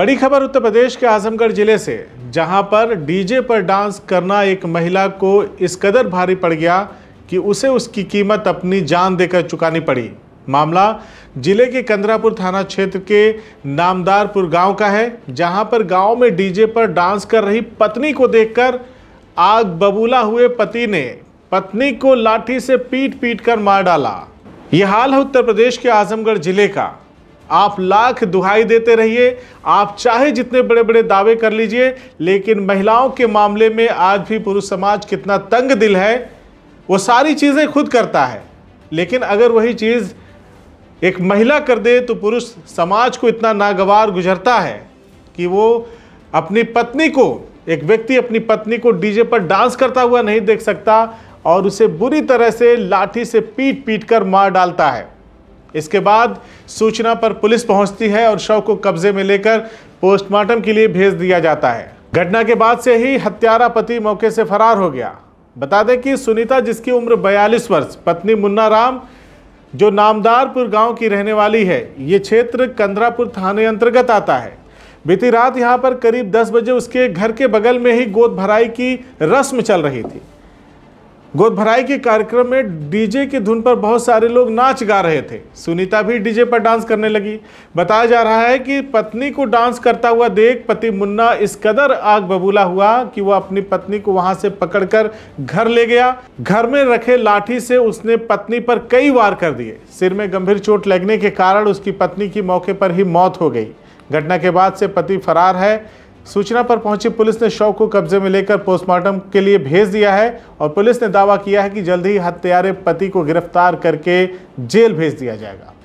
बड़ी खबर उत्तर प्रदेश के आजमगढ़ जिले से जहां पर डीजे पर डांस करना एक महिला को इस कदर भारी पड़ गया कि उसे उसकी कीमत अपनी जान देकर चुकानी पड़ी मामला जिले के कंदरापुर थाना क्षेत्र के नामदारपुर गांव का है जहां पर गांव में डीजे पर डांस कर रही पत्नी को देखकर आग बबूला हुए पति ने पत्नी को लाठी से पीट पीट कर मार डाला यह हाल है उत्तर प्रदेश के आजमगढ़ जिले का आप लाख दुहाई देते रहिए आप चाहे जितने बड़े बड़े दावे कर लीजिए लेकिन महिलाओं के मामले में आज भी पुरुष समाज कितना तंग दिल है वो सारी चीज़ें खुद करता है लेकिन अगर वही चीज़ एक महिला कर दे तो पुरुष समाज को इतना नागवार गुजरता है कि वो अपनी पत्नी को एक व्यक्ति अपनी पत्नी को डीजे पर डांस करता हुआ नहीं देख सकता और उसे बुरी तरह से लाठी से पीट पीट कर मार डालता है इसके बाद सूचना पर पुलिस पहुंचती है और शव को कब्जे में लेकर पोस्टमार्टम के लिए भेज दिया जाता है घटना के बाद से ही हत्यारा पति मौके से फरार हो गया बता दें कि सुनीता जिसकी उम्र 42 वर्ष पत्नी मुन्ना राम जो नामदारपुर गांव की रहने वाली है ये क्षेत्र कंदरापुर थाने अंतर्गत आता है बीती रात यहाँ पर करीब 10 बजे उसके घर के बगल में ही गोद भराई की रस्म चल रही थी गोद भराई के कार्यक्रम में डीजे की धुन पर बहुत सारे लोग नाच गा रहे थे सुनीता भी डीजे पर डांस करने लगी बताया जा रहा है कि पत्नी को डांस करता हुआ देख पति मुन्ना इस कदर आग बबूला हुआ कि वह अपनी पत्नी को वहां से पकड़कर घर ले गया घर में रखे लाठी से उसने पत्नी पर कई वार कर दिए सिर में गंभीर चोट लगने के कारण उसकी पत्नी की मौके पर ही मौत हो गई घटना के बाद से पति फरार है सूचना पर पहुंची पुलिस ने शव को कब्जे में लेकर पोस्टमार्टम के लिए भेज दिया है और पुलिस ने दावा किया है कि जल्द ही हत्यारे पति को गिरफ्तार करके जेल भेज दिया जाएगा